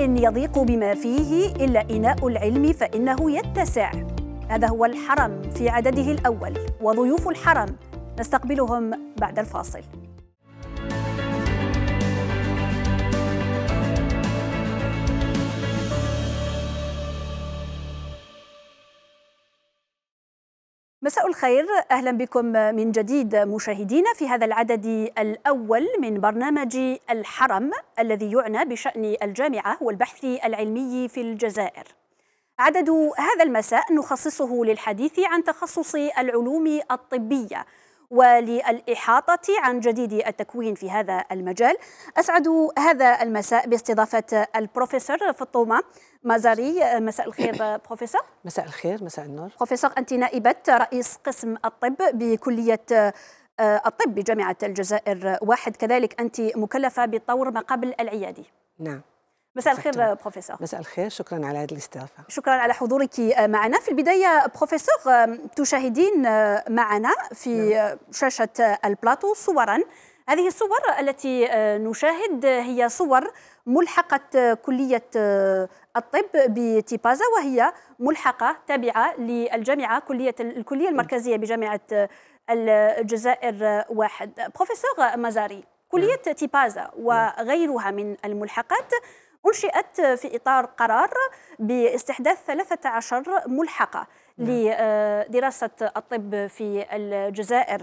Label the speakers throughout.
Speaker 1: يضيق بما فيه إلا إناء العلم فإنه يتسع هذا هو الحرم في عدده الأول وضيوف الحرم نستقبلهم بعد الفاصل مساء الخير اهلا بكم من جديد مشاهدينا في هذا العدد الاول من برنامج الحرم الذي يعنى بشان الجامعه والبحث العلمي في الجزائر. عدد هذا المساء نخصصه للحديث عن تخصص العلوم الطبيه وللإحاطة عن جديد التكوين في هذا المجال أسعد هذا المساء باستضافة البروفيسور فطومة مازاري مساء الخير بروفيسور مساء
Speaker 2: الخير مساء النور
Speaker 1: بروفيسور أنت نائبة رئيس قسم الطب بكلية آه، الطب بجامعة الجزائر واحد كذلك أنت مكلفة بطور ما قبل العيادي نعم مساء الخير بروفيسور
Speaker 2: مساء الخير شكرا على هذه الاستضافه
Speaker 1: شكرا على حضورك معنا في البدايه بروفيسور تشاهدين معنا في نعم. شاشه البلاطو صورا هذه الصور التي نشاهد هي صور ملحقة كلية الطب بتيبازا وهي ملحقة تابعة للجامعة كلية الكلية المركزية بجامعة الجزائر واحد بروفيسور مزاري نعم. كلية تيبازا نعم. وغيرها من الملحقات أنشئت في إطار قرار باستحداث 13 ملحقة نعم. لدراسة الطب في الجزائر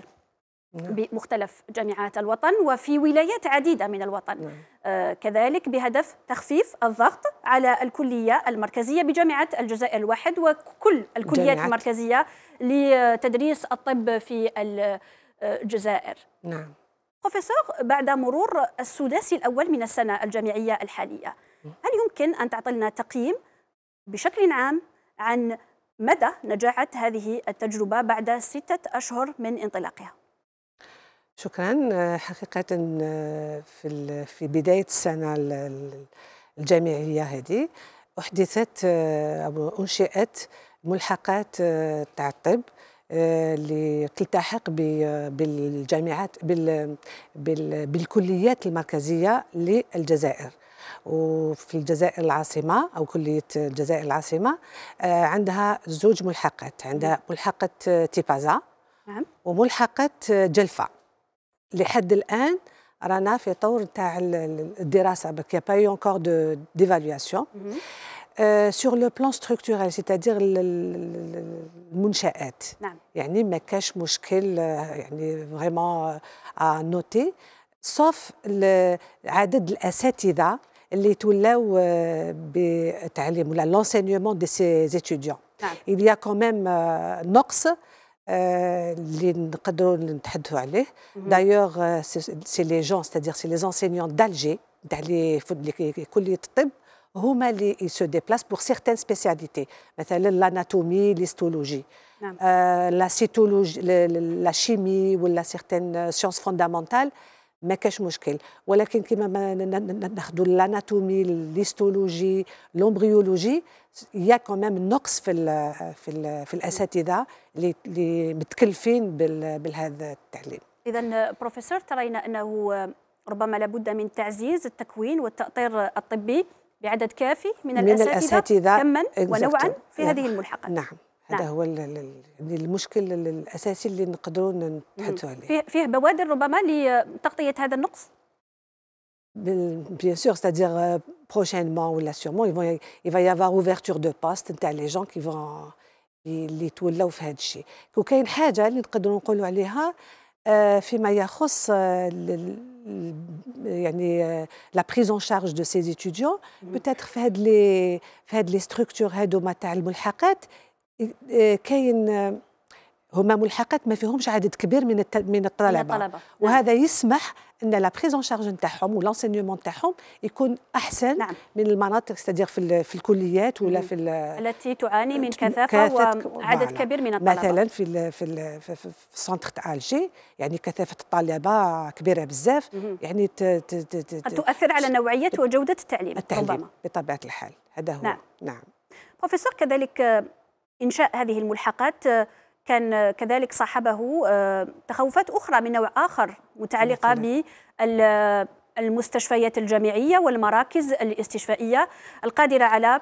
Speaker 1: نعم. بمختلف جامعات الوطن وفي ولايات عديدة من الوطن نعم. آه، كذلك بهدف تخفيف الضغط على الكلية المركزية بجامعة الجزائر الواحد وكل الكليات المركزية لتدريس الطب في الجزائر نعم بروفيسور بعد مرور السداسي الأول من السنة الجامعية الحالية هل يمكن أن تعطي لنا تقييم بشكل عام عن مدى نجاعة هذه التجربة بعد ستة أشهر من انطلاقها؟
Speaker 2: شكرا حقيقة في في بداية السنة الجامعية هذه أحدثت أو أنشئت ملحقات تاع الطب اللي تلتحق بالجامعات بالكليات المركزية للجزائر وفي الجزائر العاصمة أو كلية الجزائر العاصمة آه، عندها زوج ملحقات عندها نعم. ملحقة تيبازا نعم. وملحقة جلفة لحد الآن رانا في طور تاع الدراسة بك با اونكور دو ديفالياسيون سور لو بلان ستركتورال سيتادير المنشآت نعم. يعني ما كاش مشكل آه، يعني فريمون ا نوتي سوف عدد الاساتذه les l'enseignement de ces étudiants. Il y a quand même Nox. D'ailleurs, c'est les gens, c'est-à-dire c'est les enseignants d'Alger, d'aller les ils se déplacent pour certaines spécialités, l'anatomie, l'histologie, la cytologie, la chimie ou certaines sciences fondamentales. ما كاش مشكل ولكن كما ناخذوا الاناتومي ليستولوجي لومبريولوجي يا كمان نقص في الـ في الـ في الاساتذه اللي متكلفين بهذا التعليم
Speaker 1: اذا بروفيسور ترينا انه ربما لابد من تعزيز التكوين والتاطير الطبي بعدد كافي من, من الاساتذه
Speaker 2: كما ونوعا في نعم. هذه الملحقات نعم نعم. هذا نعم. هو المشكل الاساسي اللي نقدروا نتحدثوا عليه
Speaker 1: فيه بوادر ربما لتغطيه هذا النقص
Speaker 2: Bien sûr, c'est-à-dire سيرمون euh, prochainement ou là sûrement, ils vont, il va y avoir ouverture de poste نتاع les gens qui vont اللي يتولاو في هذا الشيء. وكاين حاجه اللي نقدروا نقولوا عليها فيما يخص يعني لا بريز ان شارج دو سي ستوديون بوتيتر في هاد لي في هاد لي ستركتور هادو تاع الملحقات إيه، كاين هما ملحقات ما فيهمش عدد كبير من التل... الطلبه, من الطلبة. نعم. وهذا نعم. يسمح ان لا بريزون شارج نتاعهم ولونسينيومون نتاعهم يكون احسن نعم. من المناطق استدير في, في الكليات ولا في التي
Speaker 1: تعاني من كثافه وعدد كبير من الطلبه مثلا
Speaker 2: في ال في ال في, السنتر تاع الجي يعني كثافه الطلبه كبيره بزاف يعني ت ت ت ت
Speaker 1: تؤثر على نوعيه
Speaker 2: وجوده التعليم التعليم ربما. بطبيعه الحال هذا هو نعم, نعم.
Speaker 1: بروفيسور كذلك إنشاء هذه الملحقات آه، كان آه، كذلك صاحبه آه، تخوفات أخرى من نوع آخر متعلقة بالمستشفيات الجامعية والمراكز الاستشفائية القادرة على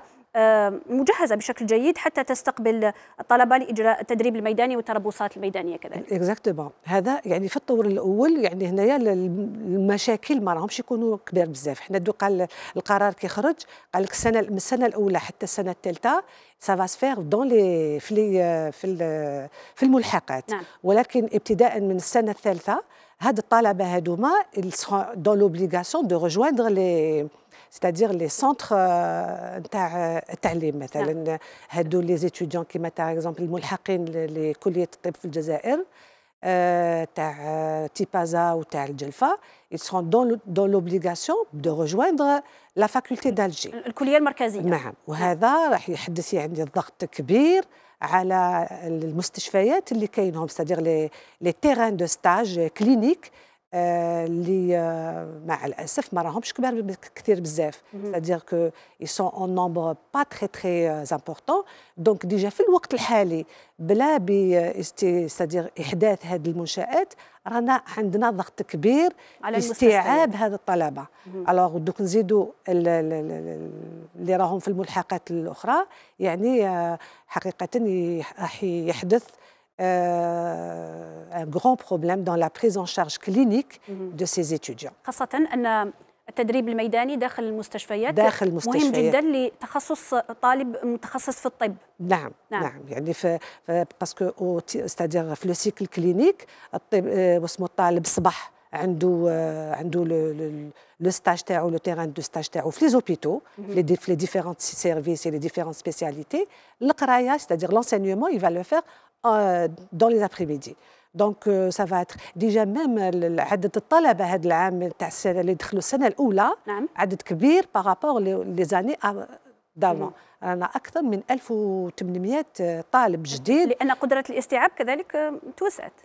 Speaker 1: مجهزه بشكل جيد حتى تستقبل الطلبه لاجراء التدريب الميداني والتربصات الميدانيه كذلك.
Speaker 2: اكزاكتومون هذا يعني في الطور الاول يعني هنايا المشاكل ما راهمش يكونوا كبار بزاف، حنا دوكا القرار كيخرج قال لك السنه من السنه الاولى حتى السنه الثالثه سا فاس فيغ دون لي في في في الملحقات نعم. ولكن ابتداء من السنه الثالثه هاد الطلبه هادوما دون لوبليغاسيون دو ريجواندر لي c'est-à-dire لي سونتر نتاع التعليم مثلا هادو لي زيتيديون كيما تاع اكزومبل الملحقين لكليه الطب في الجزائر تاع تيبازا وتاع الجلفة ils دون dans dans l'obligation de rejoindre la faculté الكلية المركزية نعم وهذا راح يحدث يعني ضغط كبير على المستشفيات اللي كاينهم ستادير لي لي تيران دو ستاج كلينيك آه، اللي آه، مع الاسف ما راهمش كبار كثير بزاف سادير كو اي سون اون نومبر با تري تري امبورطون دونك ديجا في الوقت الحالي بلا آه، سادير احداث هذه المنشات رانا عندنا ضغط كبير على استيعاب هذا الطلبه الوغ دوك نزيدوا اللي راهم في الملحقات الاخرى يعني حقيقه راح يحدث un grand problème dans la prise en charge clinique de ces étudiants
Speaker 1: خاصه ان التدريب الميداني داخل المستشفيات داخل المستشفيات مهم جدا لتخصص طالب متخصص في الطب
Speaker 2: نعم نعم, نعم. يعني في باسكو ستادير في لو سيكل كلينيك الطب واسمه الطالب الصباح عنده عنده لو ستاج تاعو لو تيران دو ستاج تاعو في لي زوبيتو في لي ديفيرون سيرفيس اي لي ديفيرون سبيسياليتي القرايه ستادير لونسينيومون يفا لو فير Euh, dans les après-midi دونك سا فاتر ديجا ميم عدد الطلبه هذا العام تاع السنه اللي دخلوا السنه الاولى نعم. عدد كبير بارابور لي زاني دافون رانا اكثر من 1800 طالب جديد لان قدره الاستيعاب كذلك آه، توسعت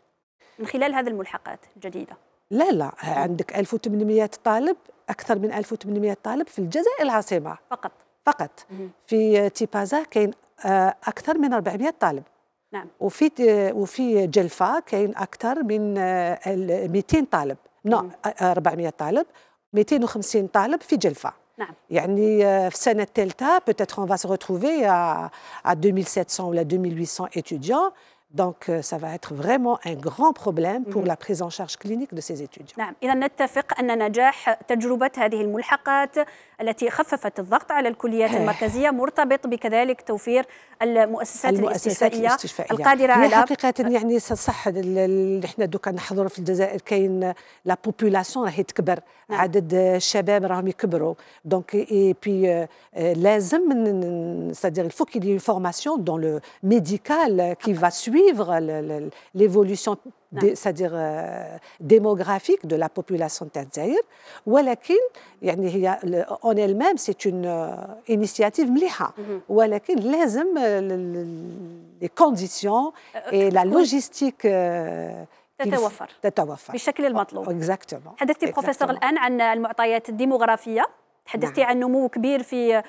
Speaker 2: من خلال هذه الملحقات الجديده لا لا عندك 1800 طالب اكثر من 1800 طالب في الجزائر العاصمه فقط فقط مم. في تيبازا كاين اكثر من 400 طالب نعم وفي وفي جلفه كاين اكثر من 200 آه، طالب نعم 400 طالب 250 طالب في جلفه نعم يعني آه، في السنه الثالثه بوتيتر اون فا سو ريتروفي ا 2700 ولا 2800 étudiants Donc, euh, ça va être vraiment un grand problème pour mhm. la prise en charge clinique de ces étudiants.
Speaker 1: نعم، إذا نتفق أن نجاح تجربة هذه الملحقات التي خففت الضغط على الكليات آه. المركزية مرتبط بكذلك توفير المؤسسات, المؤسسات الاستشفائية, الاستشفائية القادرة على
Speaker 2: حقيقة يعني صح احنا دوكا نحضروا في الجزائر كاين لا بوبولاسيون راهي تكبر نعم. عدد الشباب راهم يكبروا دونك اي بي لازم سادير الفو كي دي فورماسيون دون لو ميديكال كي فا سوي l'évolution, c'est-à-dire euh, démographique de la population de Tadzaïr. en elle-même, c'est une euh, initiative mliha. Mhm. Euh, les conditions et la logistique exactement.
Speaker 1: حدثتي تحدثتي نعم. عن نمو كبير في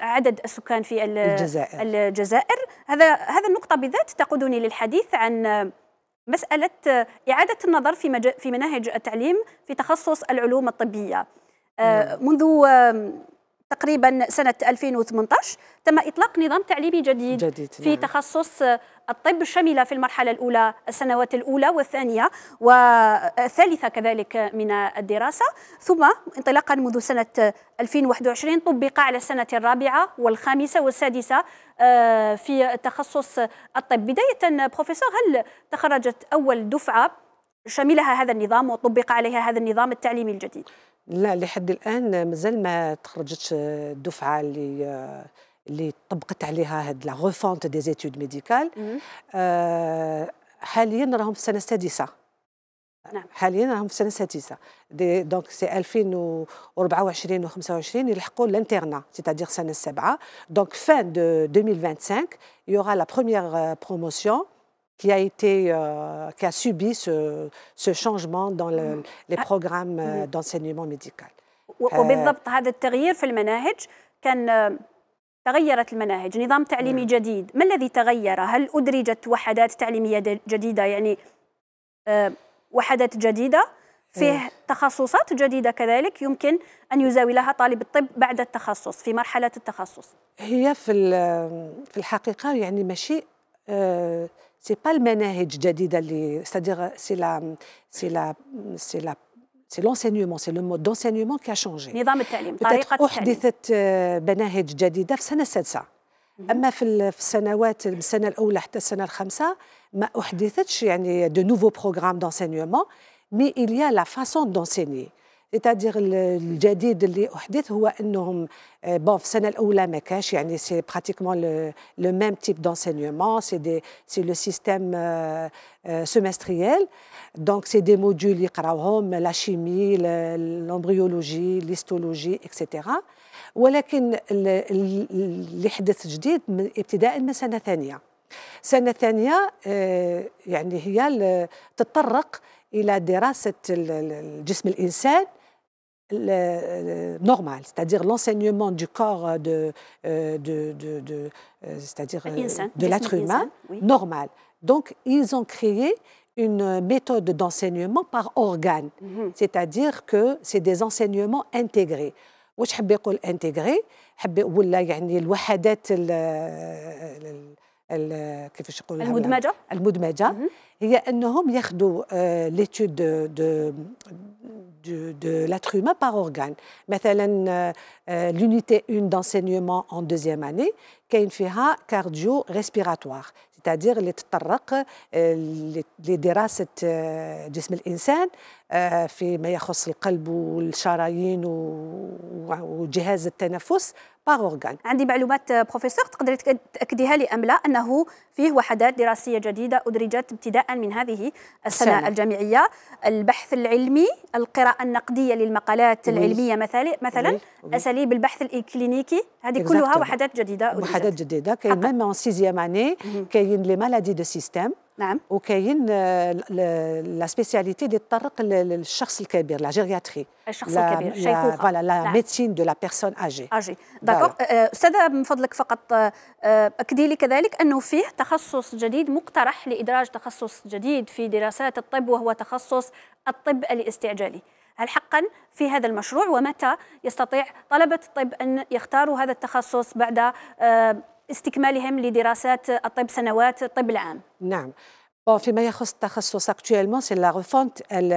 Speaker 1: عدد السكان في الجزائر. الجزائر هذا هذا النقطة بالذات تقودني للحديث عن مسألة إعادة النظر في مج... في مناهج التعليم في تخصص العلوم الطبية آه، نعم. منذ تقريبا سنة 2018 تم إطلاق نظام تعليمي جديد, جديد في نعم. تخصص الطب شمل في المرحلة الأولى السنوات الأولى والثانية والثالثة كذلك من الدراسة ثم انطلاقا منذ سنة 2021 طبق على السنة الرابعة والخامسة والسادسة آه، في تخصص الطب بداية بروفيسور هل تخرجت أول دفعة شملها هذا النظام وطبق عليها هذا النظام التعليمي الجديد
Speaker 2: لا لحد الان مازال ما تخرجتش الدفعه اللي اللي طبقت عليها هاد لا غوفونت دي زيتود ميديكال آه حاليا راهم في السنه السادسه نعم حاليا راهم في السنه السادسه دونك سي 2024 و25 يلحقوا لانترنا سيتادير السنه السابعه دونك فان دو 2025 يورا لا بروميير بروموسيون qui a, été, euh, qui a subi ce, ce changement dans le, mm. les ah, programmes euh, mm. d'enseignement médical.
Speaker 1: Euh, وبالضبط هذا التغيير في المناهج كان آه، تغيرت المناهج نظام تعليمي جديد ما الذي تغير هل أدرجت وحدات تعليمية جديدة يعني آه، وحدات جديدة فيه إيه. تخصصات جديدة كذلك يمكن أن يزاولها طالب الطب بعد التخصص في مرحلة التخصص
Speaker 2: هي في في الحقيقة يعني ماشي آه، c'est pas le manhaj jadid c'est-à-dire euh, c'est la c'est la c'est la c'est l'enseignement, c'est le mode d'enseignement qui a changé.
Speaker 1: peut-être أحدثت
Speaker 2: مناهج جديدة في سنة سادسة. اما في في السنوات السنه الاولى حتى السنه الخامسه ما احدثتش يعني de nouveaux بروغرام d'enseignement mais il y a la façon d'enseigner تادير الجديد اللي احدث هو انهم بون في السنه الاولى ما كاش يعني سي براتيكمون لو ميم تيب دونسينيومون سي دي سي لو سيستيم سيمستريال دونك سي دي موديول يقراوهم لا شيمي لومبريولوجي ليستولوجي اكسيتيرا ولكن اللي حدث جديد من ابتداء من سنه ثانيه سنه ثانيه يعني هي تتطرق الى دراسه جسم الانسان le, normal, c'est-à-dire l'enseignement du corps euh, euh, de, de, euh, c'est-à-dire de l'être humain, normal. Donc, ils ont créé une méthode d'enseignement par organe, mhm. c'est-à-dire que c'est des enseignements intégrés. واش je veux dire de, de l'être humain par organe. مثلا euh, euh, l'unité 1 d'enseignement en deuxième année une cardio respiratoire c'est-à-dire les les euh, le les les فيما يخص القلب والشرايين وجهاز التنفس باغ اورغان عندي معلومات بروفيسور آه، تقدري تاكديها لي
Speaker 1: ام لا انه فيه وحدات دراسيه جديده ادرجت ابتداء من هذه السنه سنة. الجامعيه البحث العلمي القراءه النقديه للمقالات وي. العلميه مثلا مثلا اساليب البحث الاكلينيكي هذه كلها وحدات
Speaker 2: جديده أدرجت. وحدات جديده كاين ميم اون سيزيام اني كاين لي مالادي دو سيستيم نعم وكاين آه، لا سبيسياليتي اللي تطرق للشخص الكبير لا جيرياتري الشخص لا الكبير شيخوخه فوالا لا ميدسين دو لا بيرسون اجي اجي داكور استاذه من فضلك فقط آه، آه، اكدي لي
Speaker 1: كذلك انه فيه تخصص جديد مقترح لادراج تخصص جديد في دراسات الطب وهو تخصص الطب الاستعجالي هل حقا في هذا المشروع ومتى يستطيع طلبة الطب أن يختاروا هذا التخصص بعد استكمالهم لدراسات الطب سنوات الطب العام
Speaker 2: نعم Bon, fait, فيما يخص التخصص actuellement c'est la refonte elle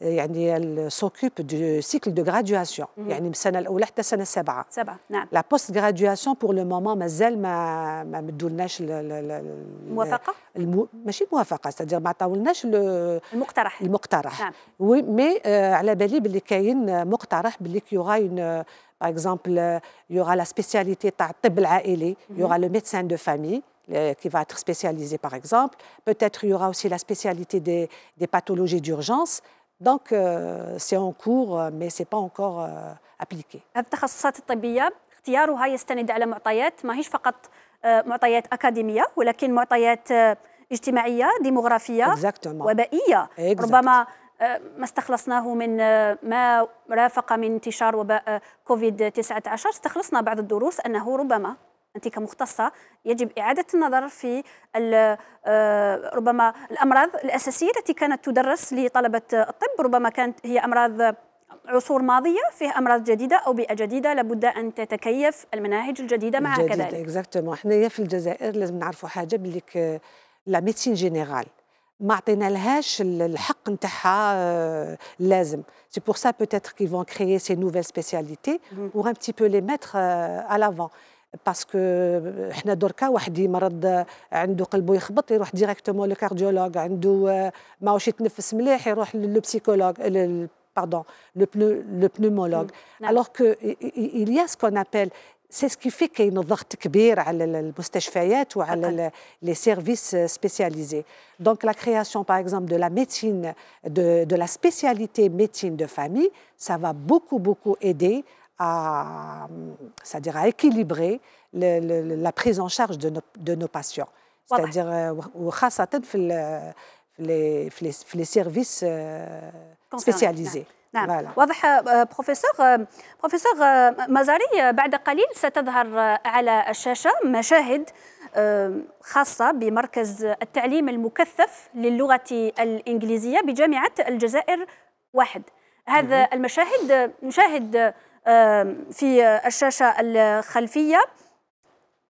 Speaker 2: يعني elle s'occupe du cycle de graduation يعني من السنه الاولى حتى السنه السابعه سبعه نعم La post graduation pour le moment m'a, ما ما le. الموافقه الم... ماشي موافقه سيتادير ما طاولناش عطاولناش المقترح المقترح نعم. وي مي على بالي باللي كاين مقترح باللي كيغا Par exemple, il y aura la spécialité par Teb il y aura le médecin de famille, qui va être spécialisée par exemple. Peut-être il y aura aussi la spécialité des, des pathologies d'urgence. Donc c'est en cours, mais ce n'est pas encore appliqué.
Speaker 1: اختيارها يستند على معطيات ماهيش فقط معطيات أكاديمية ولكن معطيات اجتماعية ديموغرافية وبائية ربما ما استخلصناه من ما رافق من انتشار وباء كوفيد 19 استخلصنا بعض الدروس أنه ربما أنت كمختصة يجب إعادة النظر في آه، ربما الأمراض الأساسية التي كانت تدرس لطلبة الطب ربما كانت هي أمراض عصور ماضية فيها أمراض جديدة أو بيئة جديدة لابد أن تتكيف المناهج الجديدة مع كذلك
Speaker 2: اكزاكتومون حنايا في الجزائر لازم نعرفوا حاجة باللي لا ميدسين جينيرال ما عطينا لهاش الحق نتاعها آه، لازم سي بور سا بوتيتر كي فون كريي سي نوفيل سبيسياليتي بور ان بتي بو لي ميتر ا لافون باسكو حنا دركا واحد يمرض عنده قلبه يخبط يروح ديريكتومون للكارديولوج عنده آه، ماهوش يتنفس مليح يروح للبسيكولوج pardon, le, pneu, le pneumologue. Mm. Alors qu'il y a ce qu'on appelle سي سكي في كاين ضغط كبير على المستشفيات وعلى لي سيرفيس سبيسياليزي دونك لا كرياسيون باغ اكزومبل دو لا ميديسين دو دو لا سبيسياليتي ميديسين دو فامي سا فا بوكو بوكو ايدي à, c'est-à-dire à équilibrer le, le, la prise en charge de nos, de nos patients. C'est-à-dire, وخاصة a les, les, في les services euh, spécialisés. نعم لا لا.
Speaker 1: واضح بروفيسور بروفيسور مزاري بعد قليل ستظهر euh, على الشاشة مشاهد euh, خاصة بمركز التعليم المكثف للغة الإنجليزية بجامعة الجزائر واحد هذا المشاهد نشاهد في الشاشة الخلفية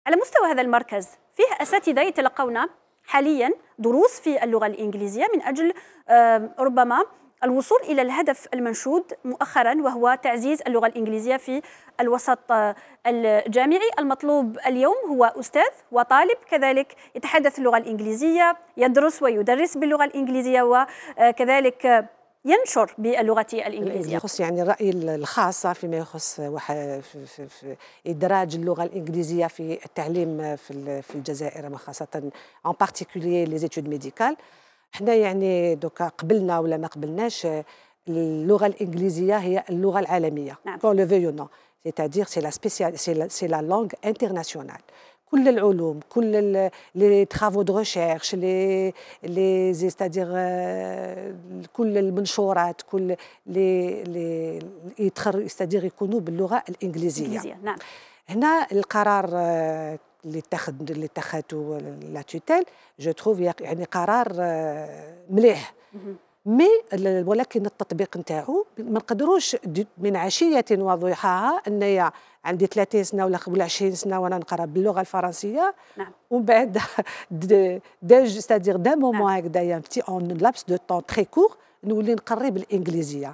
Speaker 1: على مستوى هذا المركز فيه أساتذة يتلقون حاليا دروس في اللغة الإنجليزية من أجل ربما الوصول إلى الهدف المنشود مؤخرا وهو تعزيز اللغة الإنجليزية في الوسط آه، الجامعي المطلوب اليوم هو أستاذ وطالب كذلك يتحدث اللغة الإنجليزية يدرس ويدرس باللغة الإنجليزية وكذلك آه، ينشر باللغه الانجليزيه يخص
Speaker 2: يعني الراي الخاص فيما يخص في, في, في ادراج اللغه الانجليزيه في التعليم في في الجزائر وخاصه ان بارتيكولي لي زيتود ميديكال حنا يعني دوكا قبلنا ولا ما قبلناش اللغه الانجليزيه هي اللغه العالميه كون لو فيو نو سيتادير سي لا سبيسيال سي لا لونغ انترناسيونال كل العلوم كل لي ترافو دو ريشيرش لي لي ستادير آه، كل المنشورات كل لي لي يتخرج يكونوا باللغه الانجليزيه, الإنجليزية. نعم. هنا القرار آه، اللي اتخذ اللي اتخذته لا توتيل جو تروف يعني قرار آه، مليح مي ولكن التطبيق نتاعو ما نقدروش من عشيه وضحاها انيا عندي 30 سنه ولا قبل 20 سنه وانا نقرا باللغه الفرنسيه نعم ومن بعد داج ستادير دا مومون هكذايا بتي اون لابس دو طون تري كور نولي نقري بالانجليزيه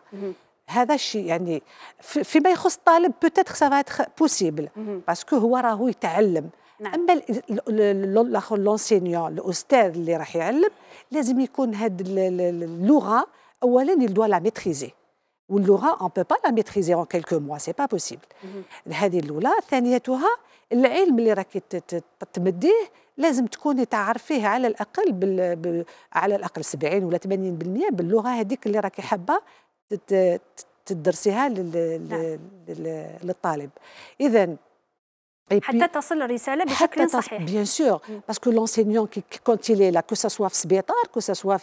Speaker 2: هذا الشيء يعني فيما يخص الطالب بوتيتر سافا بوسيبل باسكو هو راهو يتعلم نعم. اما الاخر لونسينيون الاستاذ اللي راح يعلم لازم يكون هاد اللغه اولا يلدوا لا ميتريزي واللغه اون بو با لا ميتريزي اون كيلكو موا سي با بوسيبل هذه الاولى ثانيتها العلم اللي راكي تمديه لازم تكوني تعرفيه على الاقل بال... على الاقل 70 ولا 80% باللغه هذيك اللي راكي حابه تدرسيها لل... نعم. للطالب اذا Et puis, bien sûr, parce que l'enseignant, quand il est là, que ce soit à que ce soit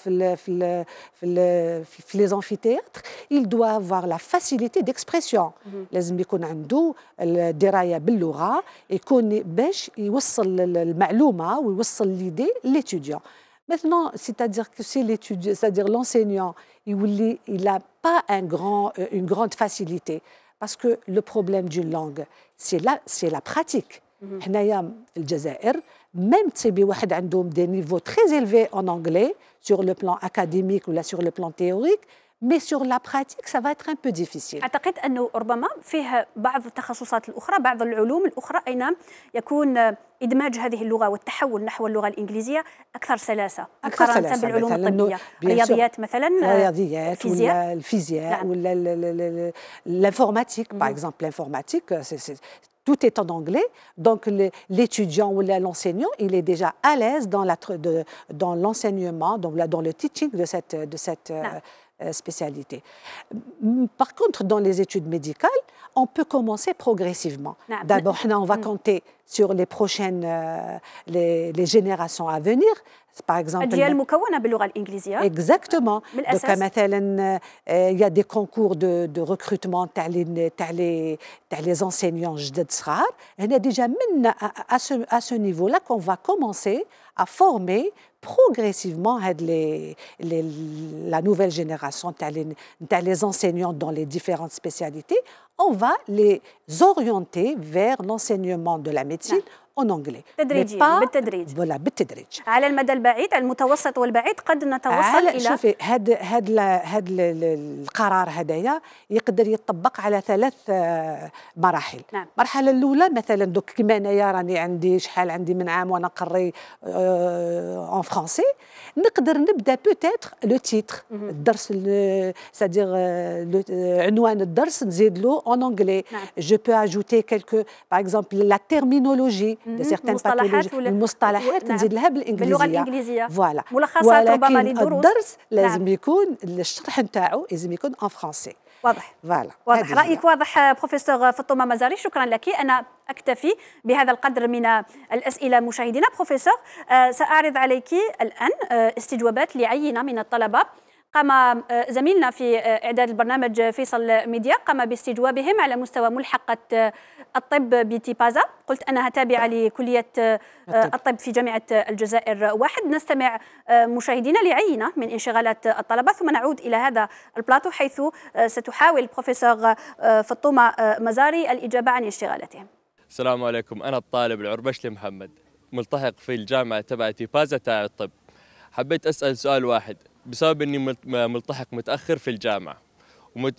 Speaker 2: les amphithéâtres, il doit avoir la facilité d'expression. لازم يكون عنده Maintenant, c'est-à-dire que si c'est-à-dire l'enseignant, il n'a pas euh, une grande facilité. Parce que le problème d'une langue, c'est la, c'est la pratique. Mhm. Même si des niveaux très élevés en anglais, sur le plan académique ou là, sur le plan théorique, mais sur la pratique ça va être un peu difficile. اعتقد
Speaker 1: انه ربما فيها بعض التخصصات الاخرى بعض العلوم الاخرى أين يكون إدماج هذه اللغة والتحول نحو اللغة الإنجليزية اكثر سلاسة. اكثر في بالعلوم الطبية الرياضيات مثلا الرياضيات الفيزياء ولا
Speaker 2: الفيزياء نعم. ولا لانفورماتيك باغ اكزومبل لانفورماتيك tout est en anglais, donc l'étudiant ou l'enseignant, il est déjà à l'aise dans l'enseignement, dans, dans le teaching de cette, de cette, euh, spécialité. Par contre, dans les études médicales, on peut commencer progressivement. Ah, D'abord, on va mm. compter sur les prochaines euh, les, générations à venir. Par exemple, hein? Exactement. Donc, euh, il y a des concours de, recrutement pour les, les, enseignants Il y déjà à ce niveau-là qu'on va commencer à former progressivement les, la nouvelle génération, les, les enseignants dans les différentes spécialités, on va les orienter vers l'enseignement de la médecine, ah. اون انجلي تدريجيا بالتدريج ولا بالتدريج
Speaker 1: على المدى البعيد المتوسط والبعيد قد نتوصل الى شوفي
Speaker 2: هاد هاد هاد القرار هدايا يقدر يطبق على ثلاث آه، مراحل نعم. المرحله الاولى مثلا دوك كما انايا راني عندي شحال عندي من عام وانا قري اون آه، فرونسي نقدر نبدا بوتيتر لو تيتر الدرس سادير آه، عنوان الدرس نزيد له اون انجلي جو بو اجوتي كيلكو باغ اكزومبل لا تيرمينولوجي سيغتان باثولوجي المصطلحات نعم. نزيد نعم. لها بالانجليزيه باللغه الانجليزيه فوالا ملخصات ربما للدروس الدرس نعم. لازم نعم. يكون الشرح نتاعو لازم يكون ان فرونسي واضح فوالا واضح رايك
Speaker 1: واضح بروفيسور فاطمه مزاري شكرا لك انا اكتفي بهذا القدر من الاسئله مشاهدينا بروفيسور ساعرض عليك الان استجوابات لعينه من الطلبه قام آه، زميلنا في آه، إعداد البرنامج فيصل ميديا قام باستجوابهم على مستوى ملحقة آه، الطب بتيبازا قلت أنها تابعة لكلية الطب في جامعة الجزائر واحد نستمع مشاهدينا لعينة من انشغالات الطلبة ثم نعود إلى هذا البلاطو حيث ستحاول بروفيسور فطومة مزاري الإجابة عن انشغالاتهم
Speaker 3: السلام عليكم أنا الطالب العربشلي محمد ملتحق في الجامعة تبعتي بازا تاع الطب حبيت أسأل سؤال واحد بسبب اني ملتحق متاخر في الجامعه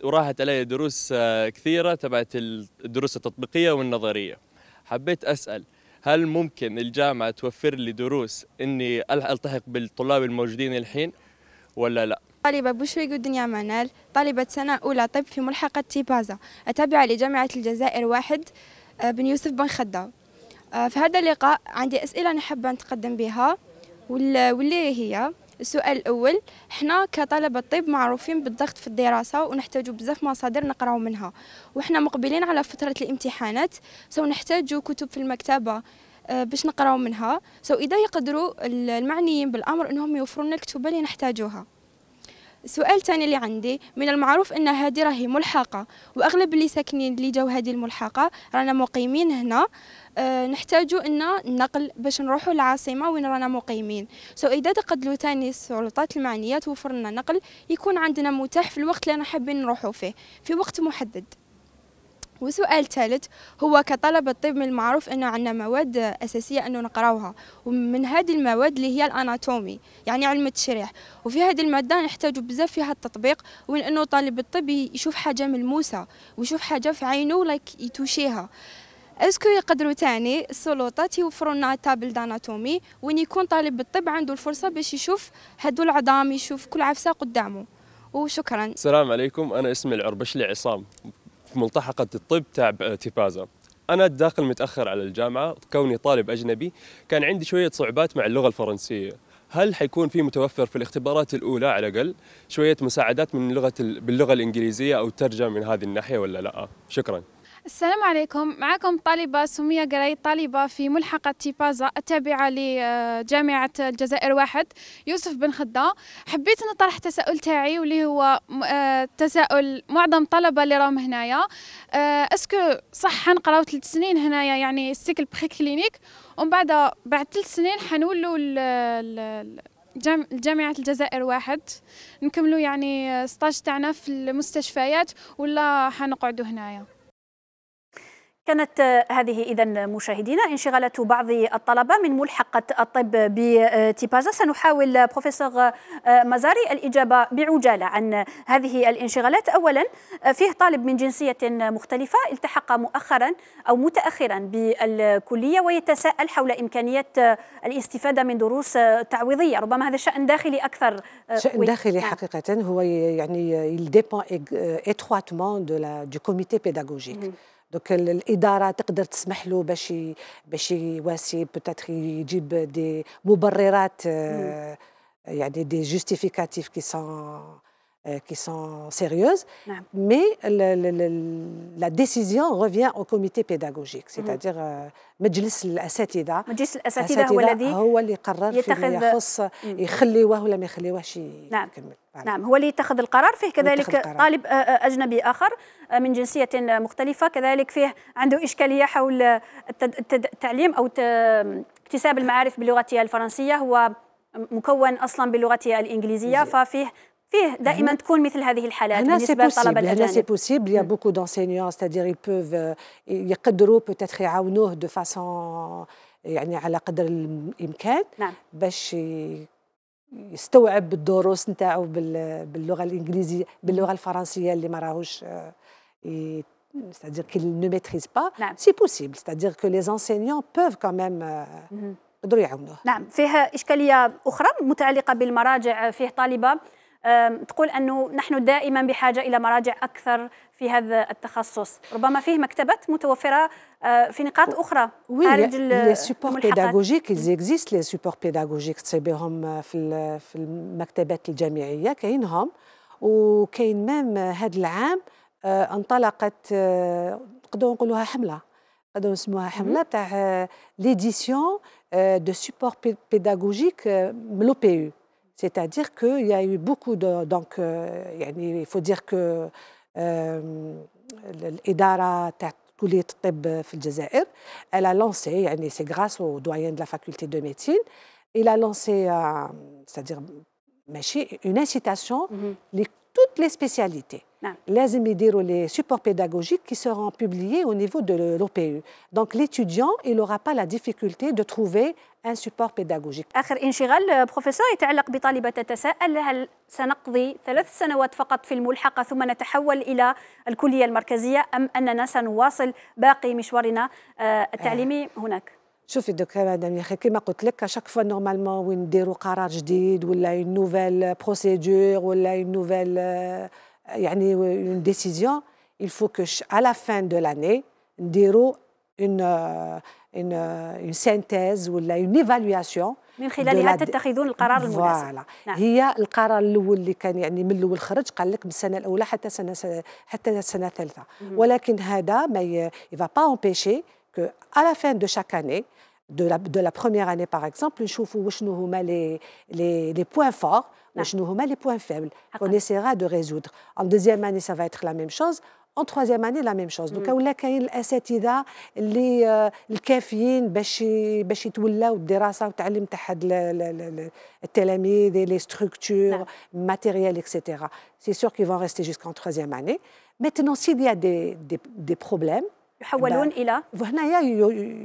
Speaker 3: وراحت علي دروس آه، كثيره تبعت الدروس التطبيقيه والنظريه حبيت اسال هل ممكن الجامعه توفر لي دروس اني التحق بالطلاب الموجودين الحين ولا لا
Speaker 4: طالبة بشرى الدنيا منال طالبة سنة أولى طب في ملحقة تيبازا التابعة لجامعة الجزائر واحد آه، بن يوسف بن خدام آه، في هذا اللقاء عندي أسئلة نحب نتقدم بها واللي هي السؤال الاول حنا كطلبه طب معروفين بالضغط في الدراسه ونحتاجوا بزاف مصادر نقراو منها وحنا مقبلين على فتره الامتحانات سو نحتاجوا كتب في المكتبه آه، باش نقراو منها سو اذا يقدروا المعنيين بالامر انهم يوفروا لنا الكتب اللي نحتاجوها السؤال الثاني اللي عندي من المعروف ان هذه راهي ملحقه واغلب اللي ساكنين اللي جاو هذه الملحقه رانا مقيمين هنا أه نحتاجوا ان نقل باش نروحوا العاصمه وين رانا مقيمين سو اذا تقدلوا ثاني السلطات المعنيه توفر لنا نقل يكون عندنا متاح في الوقت اللي انا حابين نروحوا فيه في وقت محدد وسؤال ثالث هو كطلبة الطب من المعروف أنه عندنا مواد أساسية أنه نقراوها ومن هذه المواد اللي هي الأناتومي يعني علم التشريح وفي هذه المادة نحتاج بزاف فيها التطبيق وان أنه طالب الطب يشوف حاجة ملموسة ويشوف حاجة في عينه لايك يتوشيها اسكو يقدروا تاني السلطات يوفروا لنا تابل داناتومي وين يكون طالب الطب عنده الفرصه باش يشوف هذو العظام يشوف كل عفسه قدامه وشكرا
Speaker 3: السلام عليكم انا اسمي العربشلي عصام في ملتحقة الطب تاع آه، تيبازا أنا داخل متأخر على الجامعة كوني طالب أجنبي كان عندي شوية صعوبات مع اللغة الفرنسية هل حيكون في متوفر في الاختبارات الأولى على الأقل شوية مساعدات من لغة باللغة الإنجليزية أو الترجمة من هذه الناحية ولا لا؟ شكراً
Speaker 1: السلام عليكم معكم طالبة سمية قري طالبة في ملحقة تيبازا التابعة لجامعة الجزائر واحد يوسف بن خدة حبيت نطرح تساؤل تاعي واللي هو آه، تساؤل معظم طلبة اللي راهم هنايا آه، اسكو صح حنقراو ثلاث سنين هنايا يعني السيكل بخي كلينيك ومن بعد بعد ثلاث سنين حنولوا جامعة الجزائر واحد نكملوا يعني ستاج تاعنا في المستشفيات ولا حنقعدوا هنايا كانت هذه إذا مشاهدينا انشغالات بعض الطلبة من ملحقة الطب بتيبازا سنحاول بروفيسور مزاري الإجابة بعجالة عن هذه الانشغالات أولا فيه طالب من جنسية مختلفة التحق مؤخرا أو متأخرا بالكلية ويتساءل حول إمكانية الاستفادة من دروس تعويضية ربما هذا شأن داخلي أكثر آه، شأن داخلي
Speaker 2: نعم. حقيقة هو يعني il dépend étroitement de la, du comité pédagogique. دوك الاداره تقدر تسمح له باش باش يواسي بوتيتر يجيب دي مبررات آه، يعني دي جوستيفيكاتيف كي سون Euh, qui sont sérieuses, mais le, le, le, la décision revient au comité pédagogique, mhm. c'est-à-dire مجلس الاساتذه مجلس الاساتذه هو الذي هو اللي قرر يتخذ فيما يخص يخليوه ولا ما يخليوهش
Speaker 1: يكمل نعم هو اللي يتخذ القرار فيه كذلك القرار. طالب اجنبي اخر من جنسيه مختلفه كذلك فيه عنده اشكاليه حول التعليم او اكتساب المعارف بلغته الفرنسيه هو مكون اصلا بلغته الانجليزيه ففيه فيه دائما تكون مثل هذه الحالات بالنسبه لطلبه الاجانب هنا سي
Speaker 2: بوسيبل يا بوكو دونسينيون سيتادير يبوف يقدروا بوتيتر يعاونوه دو فاسون يعني على قدر الامكان نعم. باش يستوعب الدروس نتاعو باللغه الانجليزيه باللغه الفرنسيه اللي ما راهوش آه، c'est-à-dire qu'ils ne maîtrisent pas, ستادير نعم. c'est possible. C'est-à-dire que les enseignants peuvent quand même euh، يقدروا يعاونوه.
Speaker 1: نعم، فيها اشكاليه اخرى متعلقه بالمراجع، فيه طالبه تقول أنه نحن دائما بحاجة إلى مراجع أكثر في هذا التخصص ربما فيه مكتبات متوفرة أه، في نقاط أخرى oui, خارج les supports بيداغوجيك
Speaker 2: ils لي les بيداغوجيك pédagogiques تصيبهم euh, في في المكتبات الجامعية كاينهم وكاين مام هذا العام أه، انطلقت أه، نقدروا نقولوها حمله نقدروا نسموها حمله تاع ليديسيون دو سوبور بيداغوجيك ملو بي يو C'est-à-dire qu'il y a eu beaucoup de... Donc, euh, il faut dire que Edara كلية الطب elle a lancé c'est grâce au doyen de la faculté de médecine il a lancé euh, c'est-à-dire une incitation mm-hmm. toutes les spécialités نعم. لازم يديروا لي les supports pédagogiques qui seront publiés au niveau de l'OPU e. donc l'étudiant il n'aura با لا difficulté دو تروفي ان سوبور بيداغوجيك
Speaker 1: اخر انشغال بروفيسور euh, يتعلق بطالبه تتساءل هل سنقضي ثلاث سنوات فقط في الملحقه ثم نتحول الى الكليه المركزيه ام اننا سنواصل باقي مشوارنا آه، التعليمي هناك
Speaker 2: شوفي دكتور مدام يا اخي كما قلت لك شاك فوا نورمالمون وين نديروا قرار جديد ولا اون نوفيل بروسيدور ولا اون نوفيل يعني اون ديسيزيون il faut que à la fin de l'année نديروا une euh, une euh, une synthèse ولا une évaluation من خلالها تتخذون القرار المناسب فوالا نعم. هي القرار الاول اللي كان يعني من الاول خرج قال لك من السنه الاولى حتى سنه حتى السنه الثالثه ولكن هذا ما يفا با امبيشي كو à la fin de chaque année de la, première année, par exemple, les, les, les points forts, ah. les points faibles. Ah, On essaiera de résoudre. En deuxième année, ça va être la même chose. En troisième année, la même chose. Donc, mm. il y a des idée, باش باش يتولاو les structures, ah. matérielles etc. C'est sûr qu'ils vont rester jusqu'en troisième année. Maintenant, s'il y a des problèmes, يحولون الى الى وهنايا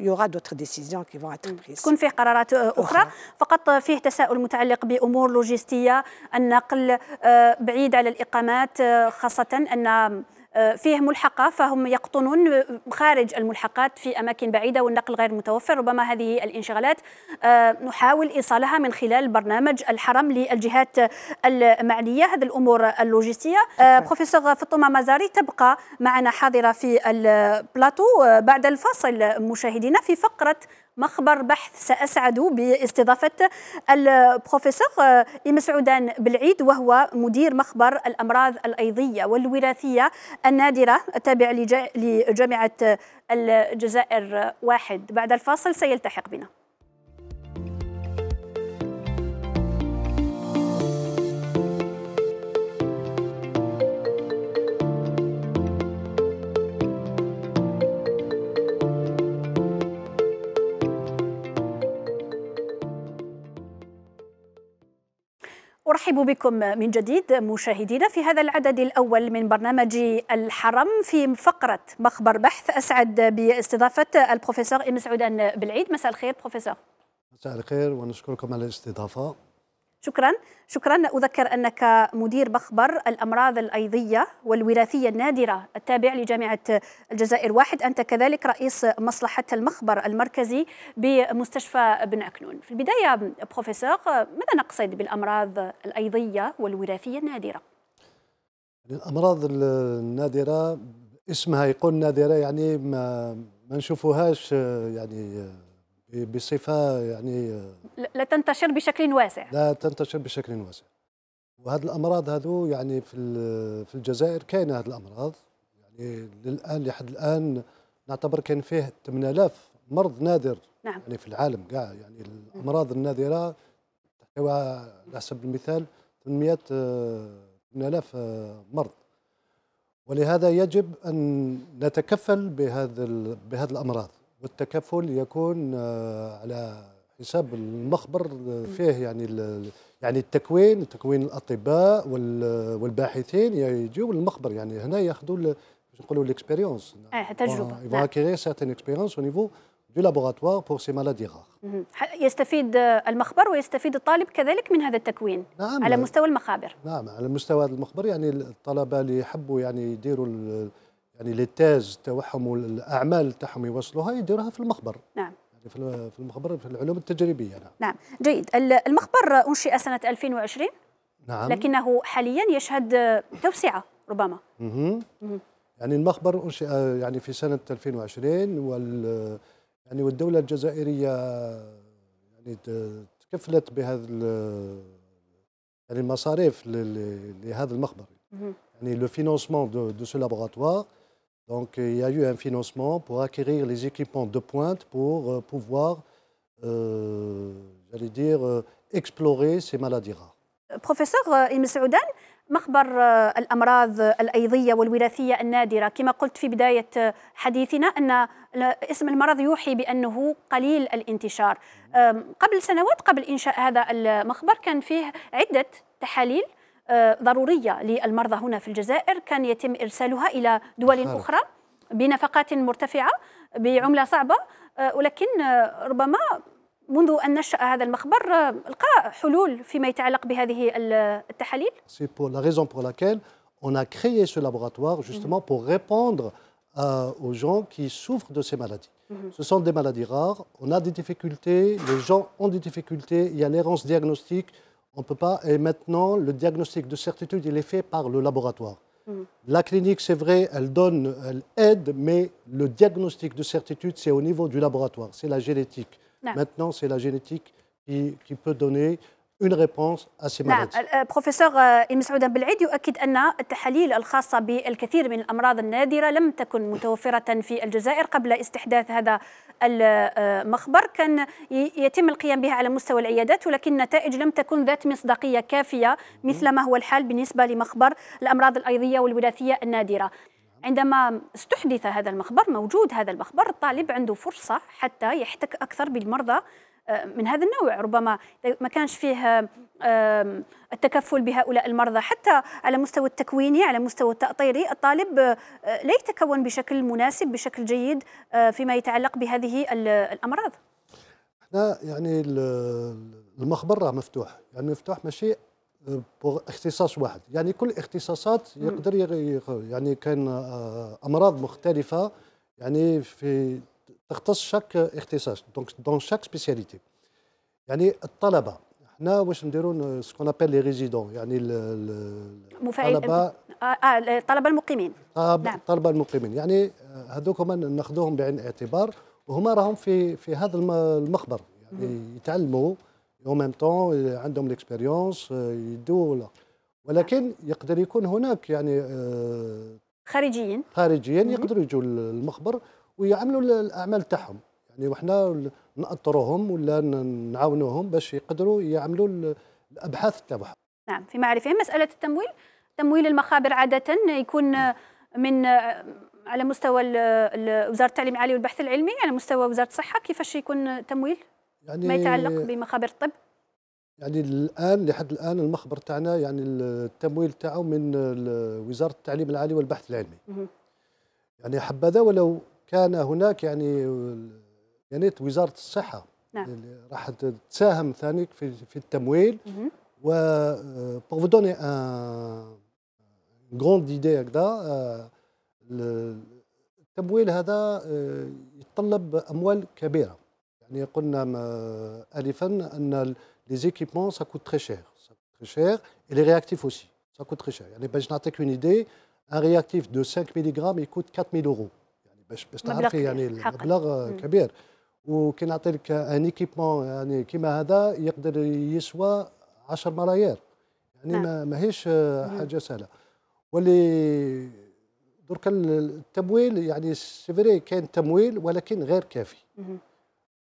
Speaker 2: يوغا دوتر ديسيزيون كي فون اتر بريس تكون
Speaker 1: فيه قرارات اخرى, أخرى. فقط فيه تساؤل متعلق بامور لوجستيه النقل آه، بعيد على الاقامات آه، خاصه ان فيه ملحقة فهم يقطنون خارج الملحقات في أماكن بعيدة والنقل غير متوفر ربما هذه الانشغالات آه، نحاول إيصالها من خلال برنامج الحرم للجهات المعنية هذه الأمور اللوجستية آه، بروفيسور فطومة مزاري تبقى معنا حاضرة في البلاطو آه، بعد الفاصل مشاهدينا في فقرة مخبر بحث سأسعد باستضافة البروفيسور آه، إيم سعودان بالعيد وهو مدير مخبر الأمراض الأيضية والوراثية النادرة التابع لجامعة الجزائر واحد بعد الفاصل سيلتحق بنا نرحب بكم من جديد مشاهدينا في هذا العدد الأول من برنامج الحرم في فقرة مخبر بحث أسعد باستضافة البروفيسور إم سعودان بالعيد مساء الخير بروفيسور
Speaker 5: مساء الخير ونشكركم على الاستضافة
Speaker 1: شكرا شكرا أذكر أنك مدير مخبر الأمراض الأيضية والوراثية النادرة التابع لجامعة الجزائر واحد أنت كذلك رئيس مصلحة المخبر المركزي بمستشفى بن عكنون في البداية بروفيسور ماذا نقصد بالأمراض الأيضية والوراثية النادرة؟
Speaker 5: الأمراض النادرة اسمها يقول نادرة يعني ما, ما نشوفوهاش يعني بصفه يعني آه،
Speaker 1: لا تنتشر بشكل واسع
Speaker 5: لا تنتشر بشكل واسع وهذه الامراض هذو يعني في في الجزائر كاينه هذه الامراض يعني للان لحد الان نعتبر كان فيه 8000 مرض نادر نعم. يعني في العالم كاع يعني الامراض النادره تحتوي على حسب المثال 800 8000 آه، آه، مرض ولهذا يجب ان نتكفل بهذا بهذه الامراض والتكفل يكون آه، على حساب المخبر آه، فيه يعني يعني التكوين تكوين الاطباء والباحثين يجيو للمخبر يعني هنا ياخذوا نقولوا ليكسبيريونس
Speaker 1: التجربه تجربه
Speaker 5: كيغي سيرتين اكسبيريونس او نيفو دو لابوراتوار بور سي مالادي غار
Speaker 1: يستفيد آه، المخبر ويستفيد الطالب كذلك من هذا التكوين نعم على مستوى المخابر
Speaker 5: نعم على مستوى المخبر يعني الطلبه اللي يحبوا يعني يديروا يعني لي تيز تاعهم والاعمال تاعهم يوصلوها يديروها في المخبر نعم يعني في المخبر في العلوم التجريبيه نعم
Speaker 1: نعم جيد المخبر انشئ سنه 2020
Speaker 5: نعم لكنه
Speaker 1: حاليا يشهد توسعه ربما
Speaker 5: اها يعني المخبر انشئ يعني في سنه 2020 وال يعني والدوله الجزائريه يعني تكفلت بهذا يعني المصاريف لهذا المخبر يعني لو فينونسمون دو سو لابوغاتوار Donc il y a eu un financement pour acquérir les équipements de pointe pour euh, pouvoir, euh, j'allais dire, euh, explorer ces maladies rares.
Speaker 1: Professeur Ibn Saoudan, مخبر الامراض الايضيه والوراثيه النادره كما قلت في بدايه حديثنا ان اسم المرض يوحي بانه قليل الانتشار قبل سنوات قبل انشاء هذا المخبر كان فيه عده تحاليل ضرورية للمرضى هنا في الجزائر كان يتم إرسالها إلى دول خارج. أخرى بنفقات مرتفعة بعملة صعبة ولكن ربما منذ أن نشأ هذا المخبر لقى حلول فيما يتعلق بهذه التحاليل
Speaker 5: C'est pour la raison pour laquelle on a créé ce laboratoire justement pour répondre euh, aux gens qui souffrent de ces maladies. Ce sont des maladies rares, on a des difficultés, les gens ont des difficultés, il y a l'errance diagnostique, on ne peut pas. Et maintenant, le diagnostic de certitude, il est fait par le laboratoire. Mm. La clinique, c'est vrai, elle donne, elle aide, mais le diagnostic de certitude, c'est au niveau du laboratoire, c'est la génétique. Ah. Maintenant, c'est la génétique qui peut donner une réponse à ces نعم، maladies. نعم
Speaker 1: البروفيسور إم آه، سعودا بالعيد يؤكد أن التحاليل الخاصة بالكثير من الأمراض النادرة لم تكن متوفرة في الجزائر قبل استحداث هذا المخبر آه، كان يتم القيام بها على مستوى العيادات ولكن النتائج لم تكن ذات مصداقية كافية مثل ما هو الحال بالنسبة لمخبر الأمراض الأيضية والوراثية النادرة عندما استحدث هذا المخبر موجود هذا المخبر الطالب عنده فرصة حتى يحتك أكثر بالمرضى من هذا النوع ربما ما كانش فيه التكفل بهؤلاء المرضى حتى على مستوى التكويني على مستوى التأطيري الطالب آه، لا يتكون بشكل مناسب بشكل جيد آه، فيما يتعلق بهذه الأمراض
Speaker 5: احنا يعني المخبر راه مفتوح يعني مفتوح ماشي آه، اختصاص واحد يعني كل اختصاصات يقدر يعني كاين امراض مختلفه يعني في تختص شاك اختصاص دونك دون شاك سبيسياليتي يعني الطلبه حنا واش نديروا سكون ابل لي ريزيدون يعني الطلبه
Speaker 1: آه،, اه الطلبه المقيمين
Speaker 5: نعم الطلبه المقيمين يعني آه، هذوك هما ناخذوهم بعين الاعتبار وهما راهم في في هذا المخبر يعني يتعلموا او ميم طون عندهم ليكسبيريونس آه، يدوا ولكن يقدر يكون هناك يعني خارجيين خارجيين يقدروا يجوا المخبر ويعملوا الاعمال تاعهم يعني وحنا نأطروهم ولا نعاونوهم باش يقدروا يعملوا الابحاث تاعهم
Speaker 1: نعم في معرفه مساله التمويل تمويل المخابر عاده يكون من على مستوى وزاره التعليم العالي والبحث العلمي على مستوى وزاره الصحه كيفاش يكون تمويل
Speaker 5: يعني ما يتعلق
Speaker 1: بمخابر الطب
Speaker 5: يعني الان لحد الان المخبر تاعنا يعني التمويل تاعو من وزاره التعليم العالي والبحث العلمي يعني حبذا ولو كان هناك يعني يعني وزاره الصحه نعم. اللي راح تساهم ثاني في في التمويل و بور فو دوني ان غروند ايدي هكذا آه، التمويل هذا آه، يتطلب اموال كبيره يعني قلنا آه، الفا ان لي زيكيبمون سا كوت تري شير سا كوت تري شير اي لي رياكتيف اوسي سا كوت تري شير يعني باش نعطيك اون ايدي ان رياكتيف دو 5 غرام يكوت 4000 يورو باش باش تعرفي يعني المبلغ كبير وكي نعطي لك ان ايكيبمون يعني كيما هذا يقدر يسوى 10 ملايير يعني نعم. ما ماهيش حاجه سهله واللي درك التمويل يعني سيفري كان تمويل ولكن غير كافي مم.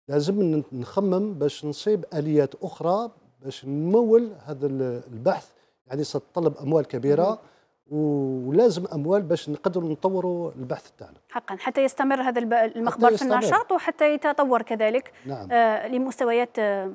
Speaker 5: لازم نخمم باش نصيب اليات اخرى باش نمول هذا البحث يعني ستطلب اموال كبيره مم. ولازم اموال باش نقدروا نطوروا البحث تاعنا
Speaker 1: حقا حتى يستمر هذا المخبر في النشاط وحتى يتطور كذلك نعم. آه لمستويات آه،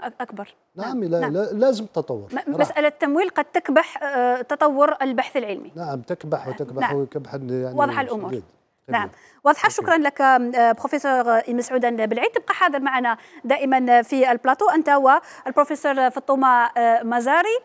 Speaker 1: اكبر نعم, نعم. نعم.
Speaker 5: لازم تطور مساله
Speaker 1: التمويل قد تكبح آه تطور البحث العلمي
Speaker 5: نعم تكبح وتكبح نعم. ويكبح يعني واضحه الامور
Speaker 1: نعم طيب. واضحه شكرا لك آه، بروفيسور آه، مسعود بالعيد تبقى حاضر معنا دائما آه، في البلاطو انت والبروفيسور فطومه مزاري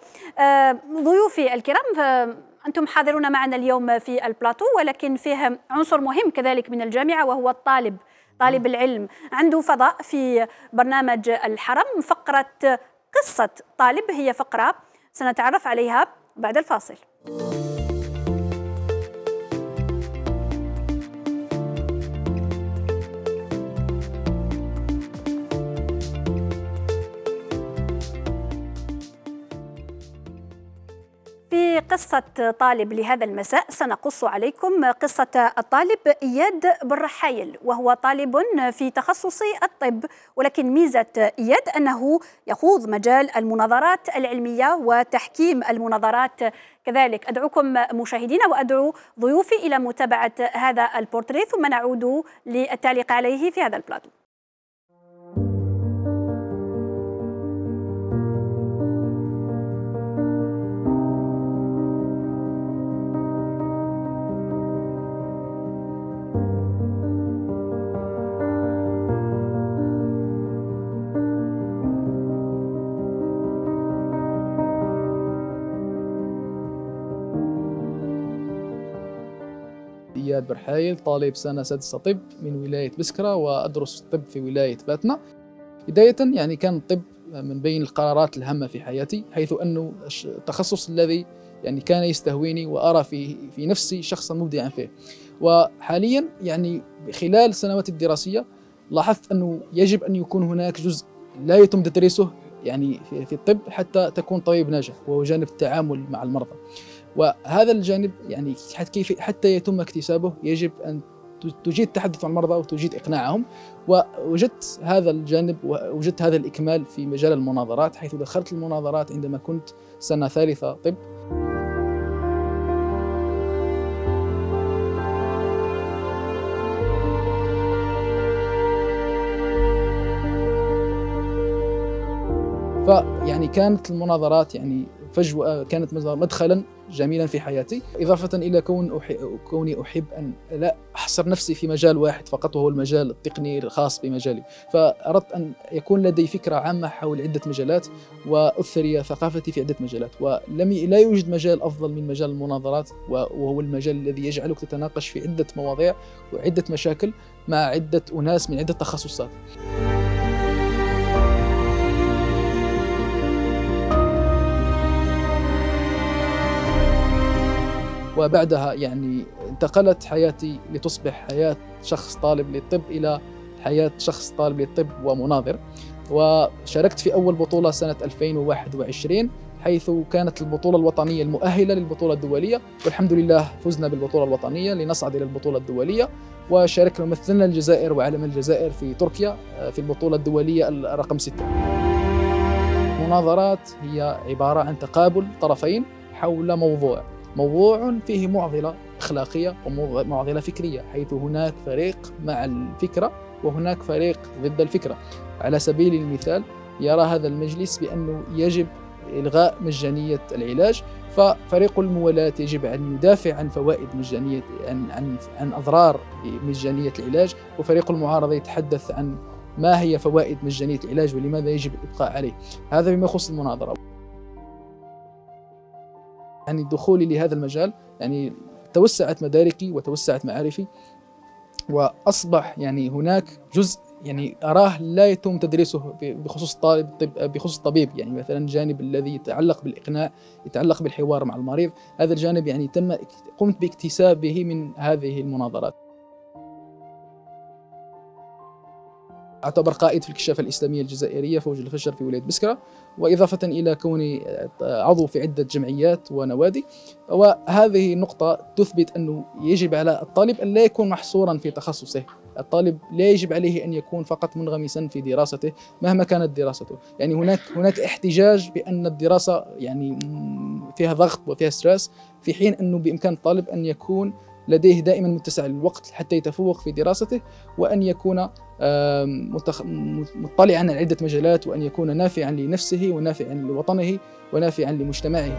Speaker 1: ضيوفي الكرام أنتم حاضرون معنا اليوم في البلاطو ولكن فيه عنصر مهم كذلك من الجامعة وهو الطالب طالب العلم عنده فضاء في برنامج الحرم فقرة قصة طالب هي فقرة سنتعرف عليها بعد الفاصل قصة طالب لهذا المساء سنقص عليكم قصة الطالب إياد بن رحايل وهو طالب في تخصص الطب ولكن ميزة إياد أنه يخوض مجال المناظرات العلمية وتحكيم المناظرات كذلك أدعوكم مشاهدينا وأدعو ضيوفي إلى متابعة هذا البورتريه ثم نعود للتعليق عليه في هذا البلاتو
Speaker 3: زياد برحايل طالب سنة سادسة طب من ولاية بسكرة وأدرس الطب في ولاية باتنا بداية يعني كان الطب من بين القرارات الهامة في حياتي حيث أنه التخصص الذي يعني كان يستهويني وأرى في, في نفسي شخصا مبدعا فيه وحاليا يعني خلال السنوات الدراسية لاحظت أنه يجب أن يكون هناك جزء لا يتم تدريسه يعني في الطب حتى تكون طبيب ناجح وهو جانب التعامل مع المرضى وهذا الجانب يعني كيف حتى يتم اكتسابه يجب ان تجيد تحدث مع المرضى وتجيد اقناعهم ووجدت هذا الجانب ووجدت هذا الاكمال في مجال المناظرات حيث دخلت المناظرات عندما كنت سنه ثالثه طب فيعني كانت المناظرات يعني فجوة آه، كانت مدخلا جميلا في حياتي إضافة إلى كون أحي... كوني أحب أن لا أحصر نفسي في مجال واحد فقط وهو المجال التقني الخاص بمجالي فأردت أن يكون لدي فكرة عامة حول عدة مجالات وأثري ثقافتي في عدة مجالات ولم لا يوجد مجال أفضل من مجال المناظرات وهو المجال الذي يجعلك تتناقش في عدة مواضيع وعدة مشاكل مع عدة أناس من عدة تخصصات وبعدها يعني انتقلت حياتي لتصبح حياة شخص طالب للطب إلى حياة شخص طالب للطب ومناظر وشاركت في أول بطولة سنة 2021 حيث كانت البطولة الوطنية المؤهلة للبطولة الدولية والحمد لله فزنا بالبطولة الوطنية لنصعد إلى البطولة الدولية وشاركنا مثلنا الجزائر وعلم الجزائر في تركيا آه، في البطولة الدولية رقم 6 المناظرات هي عبارة عن تقابل طرفين حول موضوع موضوع فيه معضلة أخلاقية ومعضلة فكرية حيث هناك فريق مع الفكرة وهناك فريق ضد الفكرة على سبيل المثال يرى هذا المجلس بأنه يجب إلغاء مجانية العلاج ففريق الموالاة يجب أن يدافع عن فوائد مجانية عن, عن, عن أضرار مجانية العلاج وفريق المعارضة يتحدث عن ما هي فوائد مجانية العلاج ولماذا يجب الإبقاء عليه هذا بما يخص المناظرة يعني دخولي لهذا المجال يعني توسعت مداركي وتوسعت معارفي واصبح يعني هناك جزء يعني اراه لا يتم تدريسه بخصوص طالب بخصوص الطبيب يعني مثلا الجانب الذي يتعلق بالاقناع يتعلق بالحوار مع المريض هذا الجانب يعني تم قمت باكتسابه من هذه المناظرات اعتبر قائد في الكشافة الإسلامية الجزائرية فوج الفجر في ولاية بسكرة وإضافة إلى كوني آه، عضو في عدة جمعيات ونوادي وهذه النقطة تثبت أنه يجب على الطالب أن لا يكون محصورا في تخصصه الطالب لا يجب عليه ان يكون فقط منغمسا في دراسته مهما كانت دراسته يعني هناك هناك احتجاج بان الدراسه يعني فيها ضغط وفيها ستريس في حين انه بامكان الطالب ان يكون لديه دائما متسع الوقت حتى يتفوق في دراسته وأن يكون مطلعا على عدة مجالات وأن يكون نافعا لنفسه ونافعا لوطنه ونافعا لمجتمعه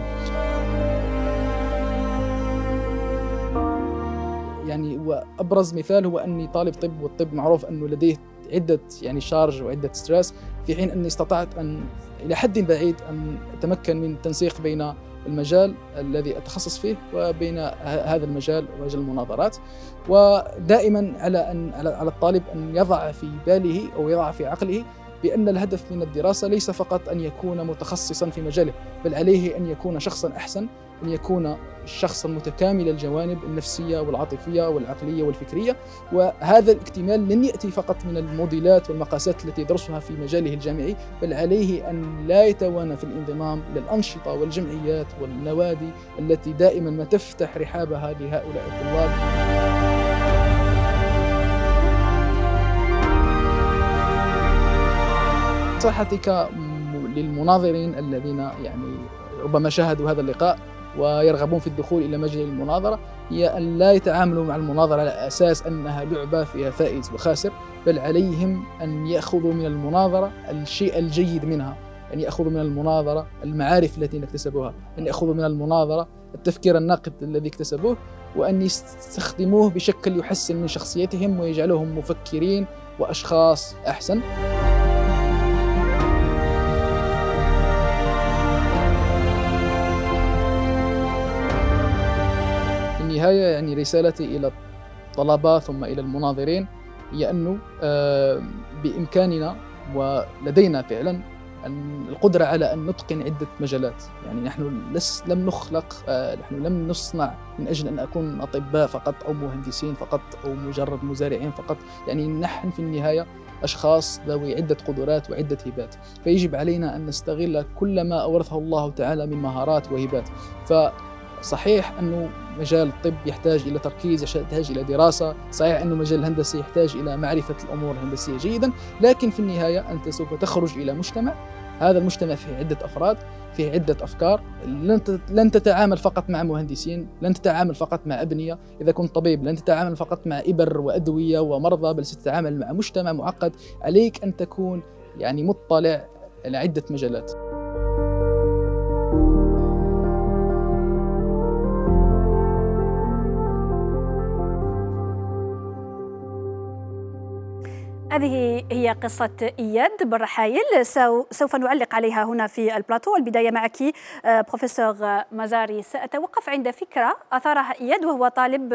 Speaker 3: يعني وابرز مثال هو اني طالب طب والطب معروف انه لديه عده يعني شارج وعده ستريس في حين اني استطعت ان الى حد بعيد ان اتمكن من التنسيق بين المجال الذي اتخصص فيه وبين هذا المجال ومجال المناظرات ودائما على ان على الطالب ان يضع في باله او يضع في عقله بأن الهدف من الدراسة ليس فقط أن يكون متخصصا في مجاله بل عليه أن يكون شخصا أحسن أن يكون الشخص المتكامل الجوانب النفسية والعاطفية والعقلية والفكرية وهذا الاكتمال لن يأتي فقط من الموديلات والمقاسات التي يدرسها في مجاله الجامعي بل عليه أن لا يتوانى في الانضمام للأنشطة والجمعيات والنوادي التي دائما ما تفتح رحابها لهؤلاء الطلاب صحتك للمناظرين الذين يعني ربما شاهدوا هذا اللقاء ويرغبون في الدخول الى مجال المناظره هي ان لا يتعاملوا مع المناظره على اساس انها لعبه فيها فائز وخاسر بل عليهم ان ياخذوا من المناظره الشيء الجيد منها ان ياخذوا من المناظره المعارف التي اكتسبوها ان ياخذوا من المناظره التفكير الناقد الذي اكتسبوه وان يستخدموه بشكل يحسن من شخصيتهم ويجعلهم مفكرين واشخاص احسن النهاية يعني رسالتي إلى الطلبة ثم إلى المناظرين هي أنه آه، بإمكاننا ولدينا فعلا القدرة على أن نتقن عدة مجالات يعني نحن لس لم نخلق آه، نحن لم نصنع من أجل أن أكون أطباء فقط أو مهندسين فقط أو مجرد مزارعين فقط يعني نحن في النهاية أشخاص ذوي عدة قدرات وعدة هبات فيجب علينا أن نستغل كل ما أورثه الله تعالى من مهارات وهبات ف صحيح انه مجال الطب يحتاج الى تركيز يحتاج الى دراسه صحيح انه مجال الهندسه يحتاج الى معرفه الامور الهندسيه جيدا لكن في النهايه انت سوف تخرج الى مجتمع هذا المجتمع فيه عده افراد فيه عده افكار لن تتعامل فقط مع مهندسين لن تتعامل فقط مع ابنيه اذا كنت طبيب لن تتعامل فقط مع ابر وادويه ومرضى بل ستتعامل مع مجتمع معقد عليك ان تكون يعني مطلع على عده مجالات
Speaker 1: هذه هي قصة إياد بن رحايل سوف نعلق عليها هنا في البلاتو البداية معك آه، بروفيسور مزاري سأتوقف عند فكرة أثارها إياد وهو طالب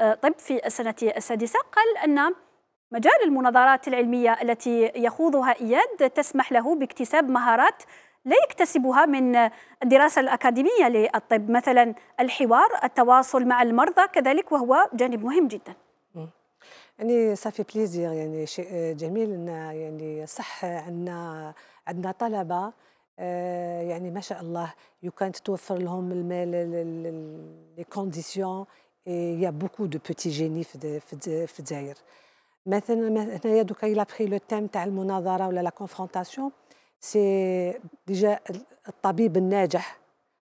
Speaker 1: آه، طب في السنة السادسة قال أن مجال المناظرات العلمية التي يخوضها إياد تسمح له باكتساب مهارات لا يكتسبها من الدراسة الأكاديمية للطب مثلا الحوار التواصل مع المرضى كذلك وهو جانب مهم جداً
Speaker 2: يعني صافي بليزير يعني شيء جميل ان يعني صح عندنا عندنا طلبه آه، يعني ما شاء الله يو كانت توفر لهم المال لي كونديسيون يا بوكو دو بوتي جيني في في الجزائر مثلا هنايا دوكا الا بخي لو تيم تاع المناظره ولا لا كونفرونتاسيون سي ديجا الطبيب الناجح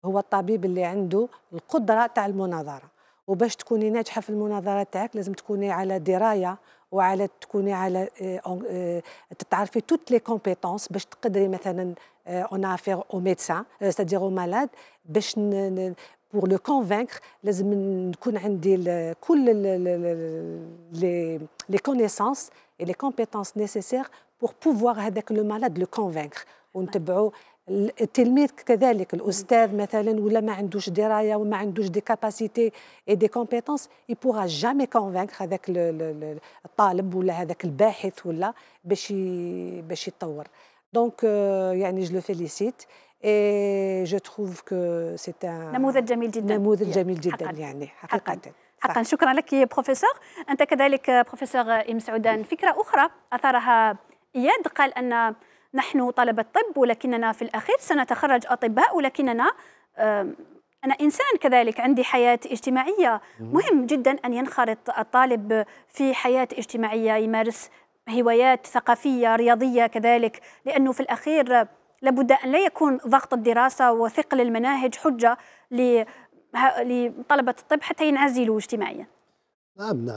Speaker 2: هو الطبيب اللي عنده القدره تاع المناظره وباش تكوني ناجحه في المناظرات تاعك لازم تكوني على درايه وعلى تكوني على تتعرفي توت لي كومبيتونس باش تقدري مثلا اون افير او ميدسان سيتادير او مالاد باش بور لو كونفانكر لازم نكون عندي كل لي لي كونيسونس اي لي كومبيتونس نيسيسير بور بوفوار هذاك لو مالاد لو كونفانكر ونتبعوا التلميذ كذلك الاستاذ مثلا ولا ما عندوش درايه وما عندوش دي كاباسيتي اي دي كومبيتونس اي بوغا جامي كونفانك هذاك الطالب ولا هذاك الباحث ولا باش باش يتطور دونك euh, يعني جو لو فيليسيت اي جو تروف كو سي نموذج جميل جدا نموذج جميل جدا حقاً. يعني حقيقه حقاً.
Speaker 1: حقا شكرا لك بروفيسور انت كذلك بروفيسور ام سعودان فكره اخرى اثرها اياد قال ان نحن طلبة طب ولكننا في الأخير سنتخرج أطباء ولكننا أنا إنسان كذلك عندي حياة اجتماعية مهم جدا أن ينخرط الطالب في حياة اجتماعية يمارس هوايات ثقافية رياضية كذلك لأنه في الأخير لابد أن لا يكون ضغط الدراسة وثقل المناهج حجة لطلبة الطب حتى ينعزلوا اجتماعيا
Speaker 5: نعم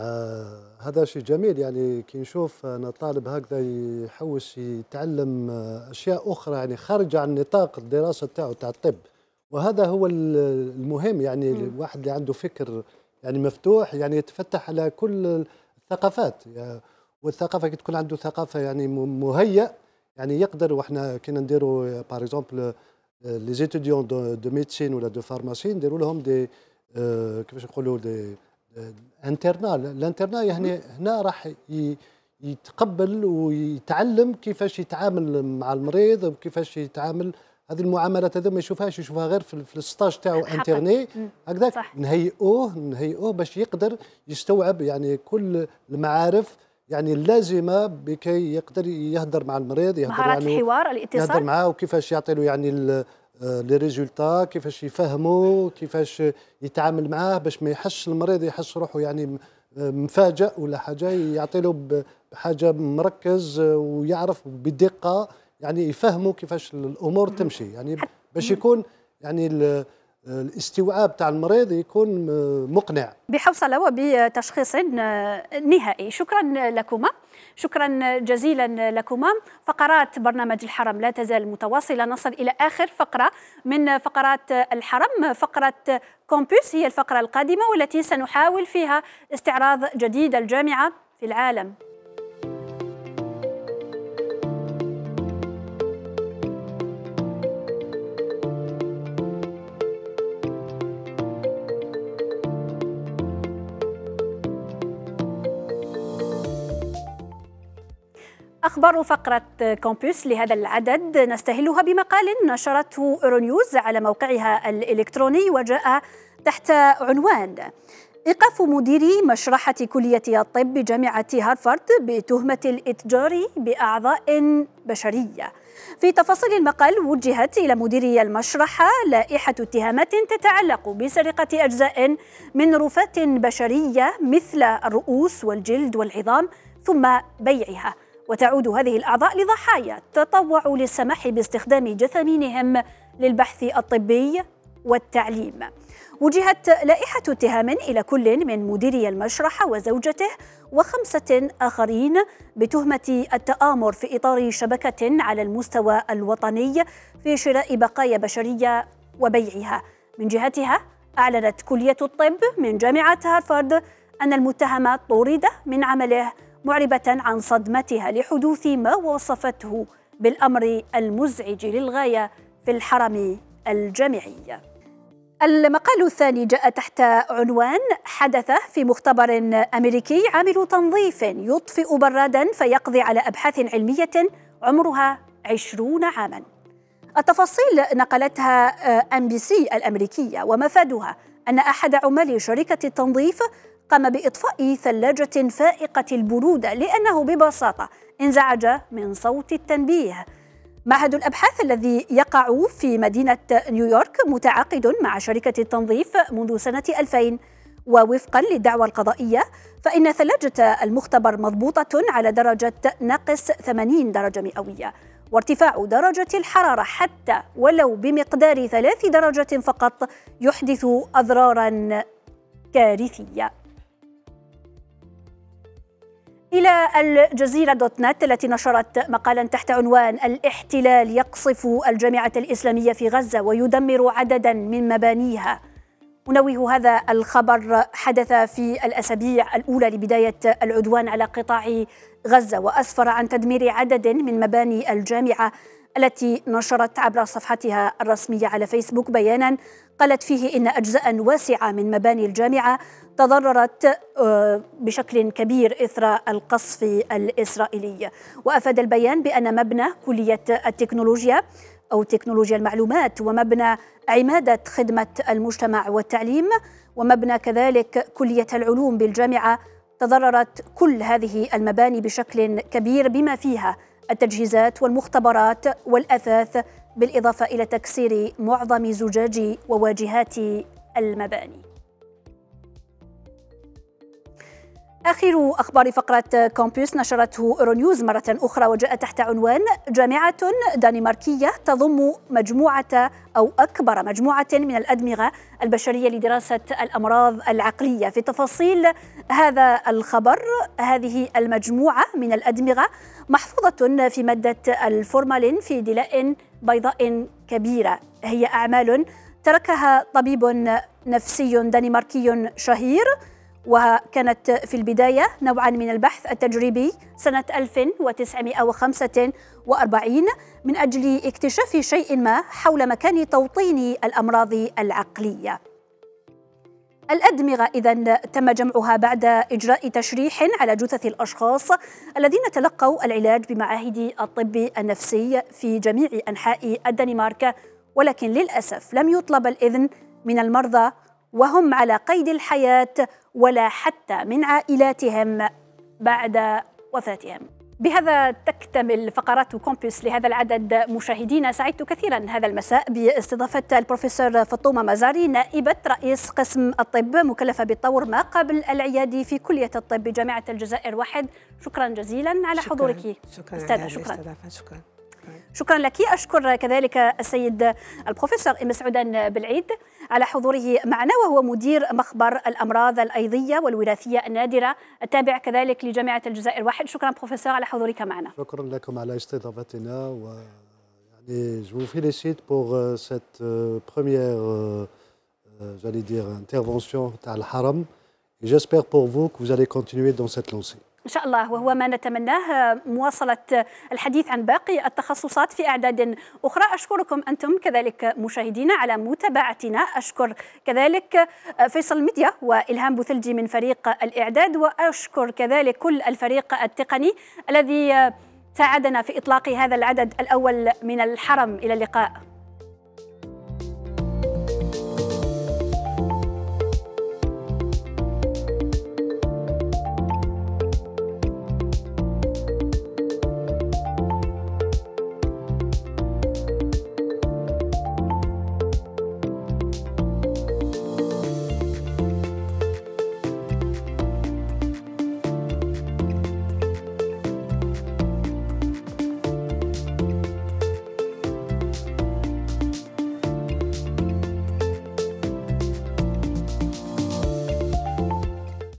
Speaker 5: هذا شيء جميل يعني كي نشوف انا طالب هكذا يحوس يتعلم اشياء اخرى يعني خارجه عن نطاق الدراسه تاعو تاع الطب وهذا هو المهم يعني الواحد اللي عنده فكر يعني مفتوح يعني يتفتح على كل الثقافات يعني والثقافه كي تكون عنده ثقافه يعني مهيئ يعني يقدر واحنا كنا نديروا بار اكزومبل لي زيتيديون دو ميديسين ولا دو فارماسي نديروا لهم دي آه، كيفاش نقولوا دي الانترنال الانترنا يعني هنا راح يتقبل ويتعلم كيفاش يتعامل مع المريض وكيفاش يتعامل هذه المعاملات هذو ما يشوفهاش يشوفها غير في الستاج تاعو انترني هكذاك نهيئوه نهيئوه باش يقدر يستوعب يعني كل المعارف يعني اللازمه بكي يقدر يهدر مع المريض يهدر مهارات يعني الحوار الاتصال يهدر معاه وكيفاش يعطي له يعني آه، لي ريزولتا كيفاش يفهموا كيفاش يتعامل معاه باش ما يحش المريض يحس روحه يعني آه، مفاجئ ولا حاجه يعطي له بحاجه مركز آه، ويعرف بدقه يعني يفهموا كيفاش الامور تمشي يعني باش يكون يعني الاستوعاب تاع المريض يكون مقنع
Speaker 1: بحوصله وبتشخيص نهائي شكرا لكما شكرا جزيلا لكما فقرات برنامج الحرم لا تزال متواصله نصل الى اخر فقره من فقرات الحرم فقره كومبوس هي الفقره القادمه والتي سنحاول فيها استعراض جديد الجامعه في العالم أخبار فقرة كومبوس لهذا العدد نستهلها بمقال نشرته أورونيوز على موقعها الإلكتروني وجاء تحت عنوان إيقاف مدير مشرحة كلية الطب بجامعة هارفارد بتهمة الإتجار بأعضاء بشرية في تفاصيل المقال وجهت إلى مديري المشرحة لائحة اتهامات تتعلق بسرقة أجزاء من رفات بشرية مثل الرؤوس والجلد والعظام ثم بيعها وتعود هذه الأعضاء لضحايا تطوعوا للسماح باستخدام جثامينهم للبحث الطبي والتعليم وجهت لائحة اتهام إلى كل من مديري المشرحة وزوجته وخمسة آخرين بتهمة التآمر في إطار شبكة على المستوى الوطني في شراء بقايا بشرية وبيعها من جهتها أعلنت كلية الطب من جامعة هارفارد أن المتهم طرد من عمله معربة عن صدمتها لحدوث ما وصفته بالأمر المزعج للغاية في الحرم الجامعي المقال الثاني جاء تحت عنوان حدث في مختبر أمريكي عامل تنظيف يطفئ برادا فيقضي على أبحاث علمية عمرها عشرون عاما التفاصيل نقلتها أم بي سي الأمريكية ومفادها أن أحد عمال شركة التنظيف قام بإطفاء ثلاجة فائقة البرودة لأنه ببساطة انزعج من صوت التنبيه معهد الأبحاث الذي يقع في مدينة نيويورك متعاقد مع شركة التنظيف منذ سنة 2000 ووفقا للدعوى القضائية فإن ثلاجة المختبر مضبوطة على درجة ناقص 80 درجة مئوية وارتفاع درجة الحرارة حتى ولو بمقدار ثلاث درجات فقط يحدث أضرارا كارثية إلى الجزيرة دوت نت التي نشرت مقالا تحت عنوان الاحتلال يقصف الجامعة الإسلامية في غزة ويدمر عددا من مبانيها أنوه هذا الخبر حدث في الأسابيع الأولى لبداية العدوان على قطاع غزة وأسفر عن تدمير عدد من مباني الجامعة التي نشرت عبر صفحتها الرسمية على فيسبوك بيانا قالت فيه إن أجزاء واسعة من مباني الجامعة تضررت آه، بشكل كبير إثر القصف الإسرائيلي وأفاد البيان بأن مبنى كلية التكنولوجيا أو تكنولوجيا المعلومات ومبنى عمادة خدمة المجتمع والتعليم ومبنى كذلك كلية العلوم بالجامعة تضررت كل هذه المباني بشكل كبير بما فيها التجهيزات والمختبرات والأثاث بالإضافة إلى تكسير معظم زجاج وواجهات المباني آخر أخبار فقرة كومبيوس نشرته أورونيوز مرة أخرى وجاء تحت عنوان جامعة دنماركية تضم مجموعة أو أكبر مجموعة من الأدمغة البشرية لدراسة الأمراض العقلية في تفاصيل هذا الخبر هذه المجموعة من الأدمغة محفوظة في مادة الفورمالين في دلاء بيضاء كبيرة هي أعمال تركها طبيب نفسي دنماركي شهير وكانت في البداية نوعا من البحث التجريبي سنة 1945 من أجل اكتشاف شيء ما حول مكان توطين الأمراض العقلية الأدمغة إذا تم جمعها بعد إجراء تشريح على جثث الأشخاص الذين تلقوا العلاج بمعاهد الطب النفسي في جميع أنحاء الدنمارك ولكن للأسف لم يطلب الإذن من المرضى وهم على قيد الحياة ولا حتى من عائلاتهم بعد وفاتهم بهذا تكتمل فقرات كومبوس لهذا العدد مشاهدينا سعدت كثيرا هذا المساء باستضافة البروفيسور فطومة مزاري نائبة رئيس قسم الطب مكلفة بالطور ما قبل العيادي في كلية الطب بجامعة الجزائر واحد شكرا جزيلا على شكرا حضورك شكرا أستاذة يعني شكرا, شكرا. شكرا لك أشكر كذلك السيد البروفيسور إمس سعودان بالعيد على حضوره معنا وهو مدير مخبر الأمراض الأيضية والوراثية النادرة التابع كذلك لجامعة الجزائر واحد
Speaker 5: شكرا بروفيسور على حضورك معنا شكرا لكم على استضافتنا و يعني جو فيليسيت بور سيت بروميير جالي دير انترفونسيون تاع الحرم جيسبر بور فو كو زالي كونتينيو دون pour لونسي euh,
Speaker 1: إن شاء الله وهو ما نتمناه مواصلة الحديث عن باقي التخصصات في أعداد أخرى أشكركم أنتم كذلك مشاهدينا على متابعتنا أشكر كذلك آه، فيصل ميديا وإلهام بوثلجي من فريق الإعداد وأشكر كذلك كل الفريق التقني الذي آه، ساعدنا في إطلاق هذا العدد الأول من الحرم إلى اللقاء